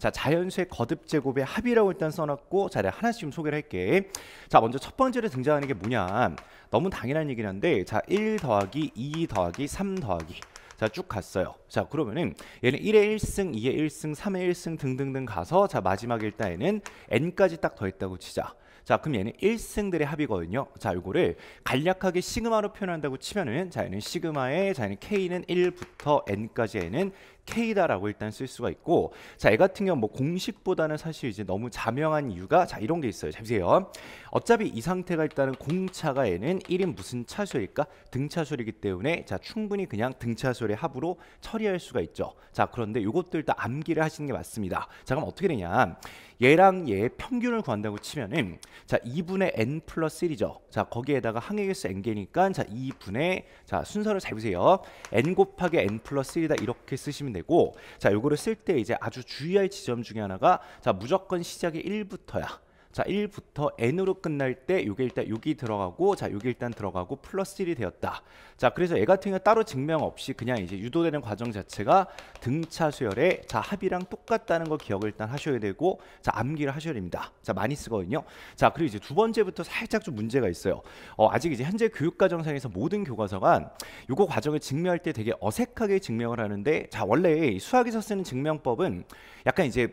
자, 자연수의 거듭 제곱의 합이라고 일단 써놨고 자, 내가 하나씩 좀 소개를 할게. 자, 먼저 첫 번째로 등장하는 게 뭐냐. 너무 당연한 얘기긴 한데 자, 1 더하기 2 더하기 3 더하기 자, 쭉 갔어요. 자 그러면은 얘는 1의 1승, 2의 1승, 3의 1승 등등등 가서 자 마지막 일단에는 n까지 딱 더했다고 치자. 자 그럼 얘는 1승들의 합이거든요 자 요거를 간략하게 시그마로 표현한다고 치면은 자 얘는 시그마에 자 얘는 k는 1부터 n까지에는 k다라고 일단 쓸 수가 있고 자 얘 같은 경우 뭐 공식보다는 사실 이제 너무 자명한 이유가 자 이런 게 있어요 잠시만요 어차피 이 상태가 일단은 공차가 얘는 1인 무슨 차수일까 등차수이기 때문에 자 충분히 그냥 등차수의 합으로 처리 처리할 수가 있죠. 자, 그런데 이것들도 암기를 하시는 게 맞습니다. 자, 그럼 어떻게 되냐? 얘랑 얘의 평균을 구한다고 치면은 자, 2분의 n 플러스 1이죠. 자, 거기에다가 항해계수 n개니까 자, 2분의 자, 순서를 잘 보세요. n 곱하기 n 플러스 1이다 이렇게 쓰시면 되고 자, 요거를 쓸 때 이제 아주 주의할 지점 중에 하나가 자, 무조건 시작이 1부터야. 자 1부터 n으로 끝날 때 요게 일단 여기 들어가고 자 요게 일단 들어가고 플러스 1이 되었다 자 그래서 얘 같은 경우 따로 증명 없이 그냥 이제 유도되는 과정 자체가 등차 수열의 자 합이랑 똑같다는 거 기억을 일단 하셔야 되고 자 암기를 하셔야 됩니다 자 많이 쓰거든요 자 그리고 이제 두 번째부터 살짝 좀 문제가 있어요 어, 아직 이제 현재 교육과정상에서 모든 교과서가 요거 과정을 증명할 때 되게 어색하게 증명을 하는데 자 원래 수학에서 쓰는 증명법은 약간 이제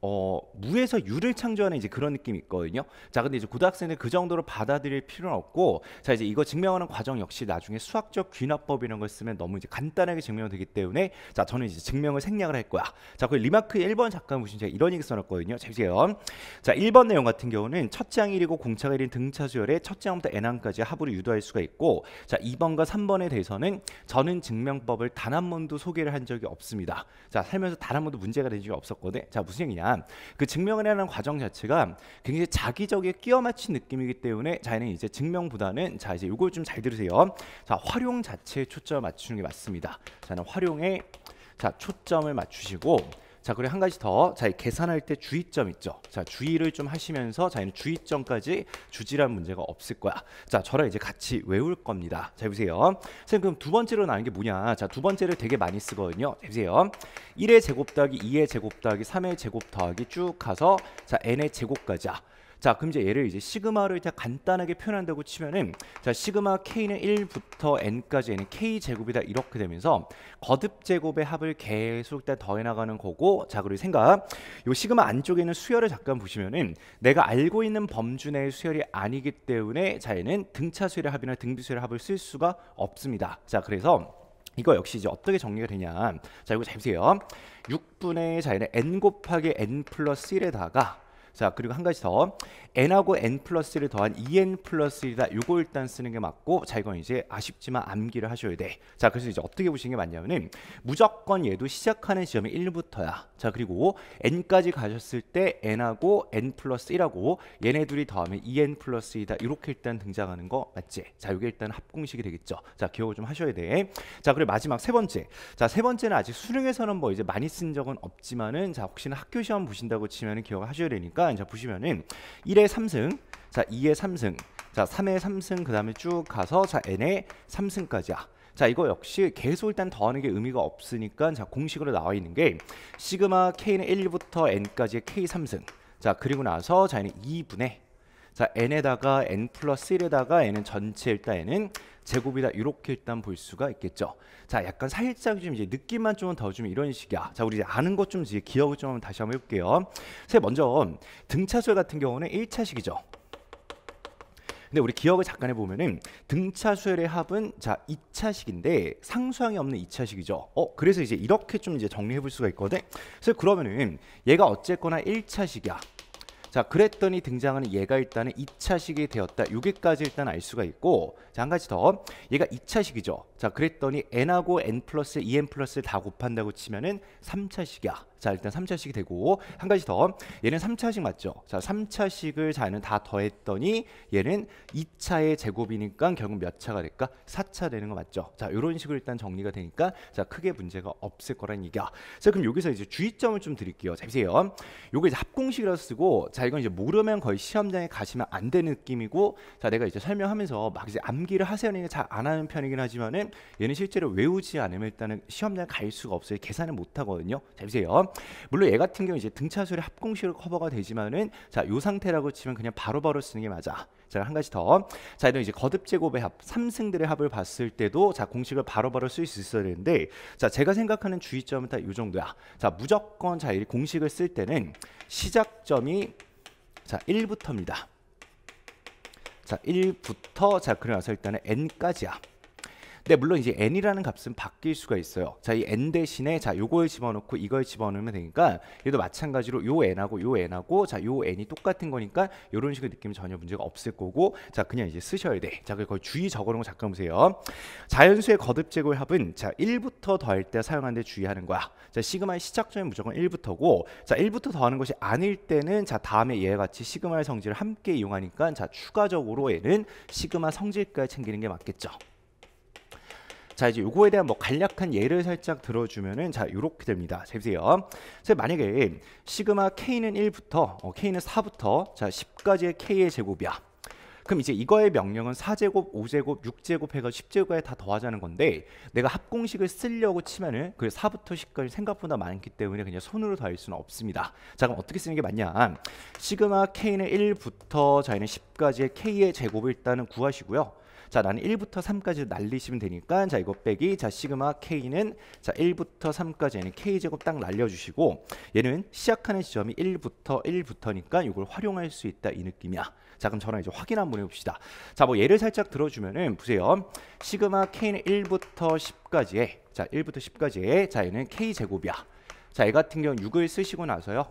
어, 무에서 유를 창조하는 이제 그런 느낌이 있거든요. 자, 근데 이제 고등학생들 그 정도로 받아들일 필요는 없고, 자, 이제 이거 증명하는 과정 역시 나중에 수학적 귀납법이런걸 쓰면 너무 이제 간단하게 증명되기 때문에, 자, 저는 이제 증명을 생략을 할 거야. 자, 그 리마크 1번 작가 보시면 제가 이런 얘기 써놨거든요. 잘 보세요. 자, 1번 내용 같은 경우는 첫장1이고 공차가 1인 등차수열의 첫 장부터 n항까지 합으로 유도할 수가 있고, 자, 2번과 3번에 대해서는 저는 증명법을 단 한 번도 소개를 한 적이 없습니다. 자, 살면서 단 한 번도 문제가 된 적이 없었거든. 자, 무슨 얘기냐? 그 증명이라는 과정 자체가 굉장히 자기적인 끼어 맞힌 느낌이기 때문에 자기는 이제 증명보다는 자 이제 이걸 좀 잘 들으세요. 자 활용 자체에 초점 맞추는 게 맞습니다. 자는 활용에 자 초점을 맞추시고 자 그리고 한 가지 더, 자 계산할 때 주의점 있죠. 자 주의를 좀 하시면서 자는 주의점까지 주지란 문제가 없을 거야. 자 저랑 이제 같이 외울 겁니다. 자 보세요. 선생님 그럼 두 번째로 나온 게 뭐냐? 자 두 번째를 되게 많이 쓰거든요. 자, 보세요. 1의 제곱 더하기 2의 제곱 더하기 3의 제곱 더하기 쭉 가서 자 n의 제곱까지야. 자, 그럼 이제 얘를 이제 시그마를 다 간단하게 표현한다고 치면은 자, 시그마 k는 1부터 n까지에는 k 제곱이다 이렇게 되면서 거듭 제곱의 합을 계속 다 더해 나가는 거고 자, 그리고 생각. 요 시그마 안쪽에 있는 수열을 잠깐 보시면은 내가 알고 있는 범주 내의 수열이 아니기 때문에 자, 얘는 등차 수열의 합이나 등비 수열의 합을 쓸 수가 없습니다. 자, 그래서 이거 역시 이제 어떻게 정리가 되냐. 자, 이거 잘 보세요. 6분의 자, 얘는 n 곱하기 n 플러스 1에다가 자, 그리고 한 가지 더. n하고 n 플러스를 더한 2n e 플러스이다. 요거 일단 쓰는 게 맞고 자 이건 이제 아쉽지만 암기를 하셔야 돼. 자 그래서 이제 어떻게 보시는 게 맞냐면은 무조건 얘도 시작하는 지점이 1부터야. 자 그리고 n까지 가셨을 때 n하고 n 플러스 1하고 얘네 둘이 더하면 2n e 플러스 이다. 이렇게 일단 등장하는 거 맞지? 자 요게 일단 합공식이 되겠죠. 자 기억을 좀 하셔야 돼. 자 그리고 마지막 세 번째. 자세 번째는 아직 수능에서는 뭐 이제 많이 쓴 적은 없지만은 자 혹시나 학교 시험 보신다고 치면은 기억하셔야 을 되니까 이제 보시면은 1에 3승, 자 2의 3승, 자 3의 3승 그 다음에 쭉 가서 자 n의 3승까지야. 아, 자 이거 역시 계속 일단 더하는 게 의미가 없으니까 자 공식으로 나와 있는 게 시그마 k는 1부터 n까지의 k 3승. 자 그리고 나서 자 n은 2분의 자 n에다가 n 플러스 1에다가 n은 전체 일단 n은 제곱이다 이렇게 일단 볼 수가 있겠죠. 자, 약간 살짝 좀 이제 느낌만 좀 더 주면 이런 식이야. 자, 우리 이제 아는 것 좀 이제 기억을 좀 다시 한번 해볼게요. 자, 먼저 등차수열 같은 경우는 1차식이죠. 근데 우리 기억을 잠깐 해보면은 등차수열의 합은 자 2차식인데 상수항이 없는 2차식이죠. 어 그래서 이제 이렇게 좀 이제 정리해볼 수가 있거든. 그래서 그러면은 얘가 어쨌거나 1차식이야. 자 그랬더니 등장하는 얘가 일단은 2차식이 되었다 여기까지 일단 알 수가 있고 자한 가지 더 얘가 2차식이죠 자 그랬더니 n하고 n 플러스 2n e 플러스를 다 곱한다고 치면은 3차식이야 자 일단 3차식이 되고 한 가지 더 얘는 3차식 맞죠 자 3차식을 자 얘는 다 더했더니 얘는 2차의 제곱이니까 결국 몇 차가 될까 4차 되는 거 맞죠 자 이런 식으로 일단 정리가 되니까 자 크게 문제가 없을 거란 얘기야 자 그럼 여기서 이제 주의점을 좀 드릴게요 자 보세요 요게 이제 합공식이라서 쓰고 자 이건 이제 모르면 거의 시험장에 가시면 안 되는 느낌이고 자 내가 이제 설명하면서 막 이제 암기를 하세요 잘안 하는 편이긴 하지만은 얘는 실제로 외우지 않으면 일단은 시험장에 갈 수가 없어요 계산을 못 하거든요 자 보세요 물론 얘 같은 경우 이제 등차수를 합공식으로 커버가 되지만은 자요 상태라고 치면 그냥 바로바로 바로 쓰는 게 맞아. 자, 한 가지 더. 자, 이런 이제 거듭 제곱의 합, 삼승들의 합을 봤을 때도 자, 공식을 바로바로 쓸 수 있어야 되는데 자, 제가 생각하는 주의점은 다 이 정도야. 자, 무조건 자, 이 공식을 쓸 때는 시작점이 자, 1부터입니다. 자, 1부터 자, 그러고 서 일단은 n까지야. 근데 네, 물론 이제 n이라는 값은 바뀔 수가 있어요. 자, 이 n 대신에 자, 요걸 집어넣고 이걸 집어넣으면 되니까 얘도 마찬가지로 요 n하고 요 n하고 자, 요 n이 똑같은 거니까 요런 식의 느낌은 전혀 문제가 없을 거고 자, 그냥 이제 쓰셔야 돼. 자, 그걸 주의 적어 놓은 거 잠깐 보세요. 자연수의 거듭 제곱의 합은 자, 1부터 더할 때 사용하는데 주의하는 거야. 자, 시그마의 시작점이 무조건 1부터고 자, 1부터 더하는 것이 아닐 때는 자, 다음에 얘와 같이 시그마의 성질을 함께 이용하니까 자, 추가적으로 얘는 시그마 성질까지 챙기는 게 맞겠죠. 자 이제 요거에 대한 뭐 간략한 예를 살짝 들어주면은 자 요렇게 됩니다. 자 보세요. 자 만약에 시그마 k는 1부터 어, k는 4부터 자 10까지의 k의 제곱이야. 그럼 이제 이거의 명령은 4제곱, 5제곱, 6제곱 해가 10제곱에 다 더하자는 건데 내가 합공식을 쓰려고 치면은 그 4부터 10까지 생각보다 많기 때문에 그냥 손으로 더할 수는 없습니다. 자 그럼 어떻게 쓰는 게 맞냐 시그마 k는 1부터 자 얘는 10까지의 k의 제곱을 일단은 구하시고요. 자 나는 1부터 3까지 날리시면 되니까 자 이거 빼기 자 시그마 k는 자 1부터 3까지는 k제곱 딱 날려주시고 얘는 시작하는 지점이 1부터 1부터니까 이걸 활용할 수 있다 이 느낌이야 자 그럼 저랑 이제 확인 한번 해봅시다 자뭐얘를 살짝 들어주면은 보세요 시그마 k는 1부터 10까지에 자 1부터 10까지에 자 얘는 k제곱이야 자얘 같은 경우 6을 쓰시고 나서요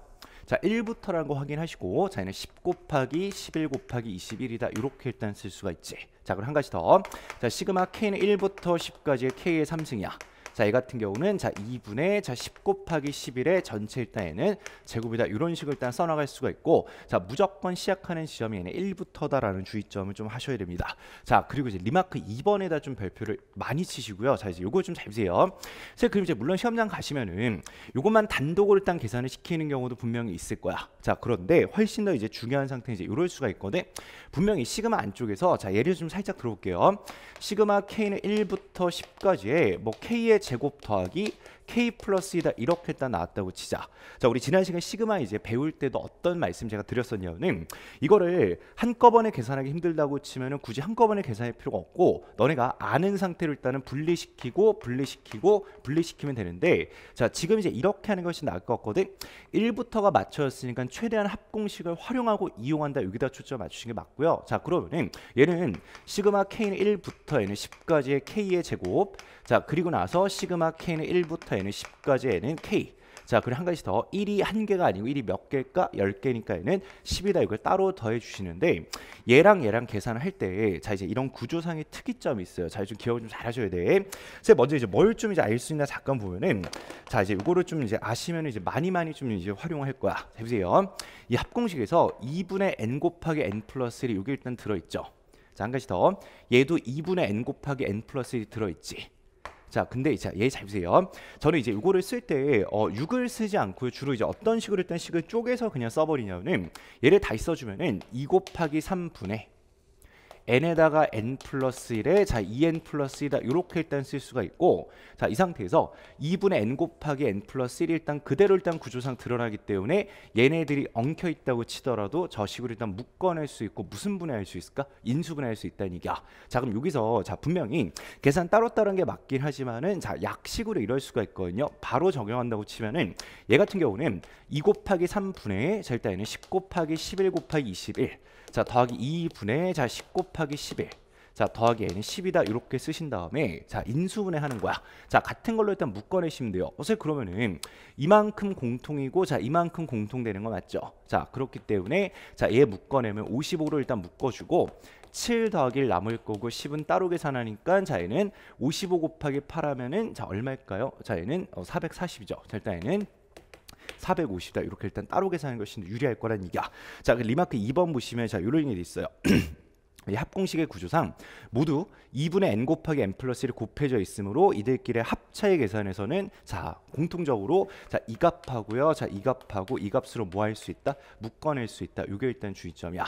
자 1부터라는 거 확인하시고 자 얘는 10 곱하기 11 곱하기 21이다 이렇게 일단 쓸 수가 있지 자 그럼 한 가지 더자 시그마 k는 1부터 10까지의 k의 3승이야 자, 이 같은 경우는 자 2분의 자10 곱하기 11의 전체 일단에는 제곱이다. 이런 식을 일단 써나갈 수가 있고 자 무조건 시작하는 시험이 얘는 1부터다라는 주의점을 좀 하셔야 됩니다. 자 그리고 이제 리마크 2번에다 좀 별표를 많이 치시고요. 자 이제 요거 좀잘 보세요. 자 그럼 이제 물론 시험장 가시면은 요것만 단독으로 일단 계산을 시키는 경우도 분명히 있을 거야. 자 그런데 훨씬 더 이제 중요한 상태 이제 이럴 수가 있거든. 분명히 시그마 안쪽에서 자 예를 좀 살짝 들어볼게요. 시그마 k는 1부터 10까지의 뭐 k의 제곱 더하기 K 플러스이다 이렇게 딱 나왔다고 치자. 자 우리 지난 시간 시그마 이제 배울 때도 어떤 말씀 제가 드렸었냐면 이거를 한꺼번에 계산하기 힘들다고 치면은 굳이 한꺼번에 계산할 필요가 없고 너네가 아는 상태로 일단은 분리시키고 분리시키고 분리시키면 되는데 자 지금 이제 이렇게 하는 것이 나을 것 같거든. 1부터가 맞춰졌으니까 최대한 합공식을 활용하고 이용한다 여기다 초점 맞추신 게 맞고요. 자 그러면은 얘는 시그마 K는 1부터 얘는 10까지의 K의 제곱 자 그리고 나서 시그마 K는 1부터 n 부1 0까지 n은 k. 자, 그리고 한 가지 더 1이 한 개가 아니고 1이 몇 개일까? 10개니까 얘는 10이다. 이걸 따로 더해 주시는데 얘랑 얘랑 계산을 할 때 자, 이제 이런 구조상의 특이점이 있어요. 자, 이제 좀 기억을 좀 잘 하셔야 돼. 자, 먼저 이제 뭘 좀 이제 알 수 있나 잠깐 보면은 자, 이제 이거를 좀 이제 아시면 이제 많이 많이 좀 이제 활용할 거야. 해 보세요. 이 합공식에서 2분의 n 곱하기 n 플러스 1이 여기 일단 들어 있죠. 자, 한 가지 더. 얘도 2분의 n 곱하기 n 플러스 1이 들어 있지. 자, 근데 이제 예잘 보세요. 저는 이제 이거를 쓸때 어, 6을 쓰지 않고 주로 이제 어떤 식으로 일단 식을 쪼개서 그냥 써버리냐면은 얘를 다 써주면은 2 곱하기 3분의 n에다가 n 플러스 1에 자 2n 플러스 1이다 이렇게 일단 쓸 수가 있고 자이 상태에서 2분의 n 곱하기 n 플러스 1이 일단 그대로 일단 구조상 드러나기 때문에 얘네들이 엉켜 있다고 치더라도 저식으로 일단 묶어낼 수 있고 무슨 분해할 수 있을까 인수분해할 수 있다는 얘기야 자 그럼 여기서 자 분명히 계산 따로따로한 게 맞긴 하지만은 자 약식으로 이럴 수가 있거든요 바로 적용한다고 치면은 얘 같은 경우는 2 곱하기 3분의 자 일단 얘는 10 곱하기 11 곱하기 21자 더하기 2분의 자10 곱하기 11자 더하기 n이 10이다 이렇게 쓰신 다음에 자 인수분해 하는 거야 자 같은 걸로 일단 묶어내시면 돼요 어서 그러면은 이만큼 공통이고 자 이만큼 공통되는 거 맞죠 자 그렇기 때문에 자얘 묶어내면 55로 일단 묶어주고 7 더하기 1 남을 거고 10은 따로 계산하니까 자 얘는 55 곱하기 8 하면은 자 얼마일까요 자 얘는 440이죠 어, 자 일단 얘는 450이다. 이렇게 일단 따로 계산하는 것이 유리할 거란 얘기야. 자, 그 리마크 2번 보시면 자, 이런 일이 있어요. 합공식의 구조상 모두 2분의 n 곱하기 n 플러스 1이 곱해져 있으므로 이들끼리 합차의 계산에서는 자 공통적으로 자이 값하고요 자이 값하고 이 값으로 뭐 할 수 있다 묶어낼 수 있다 이게 일단 주의점이야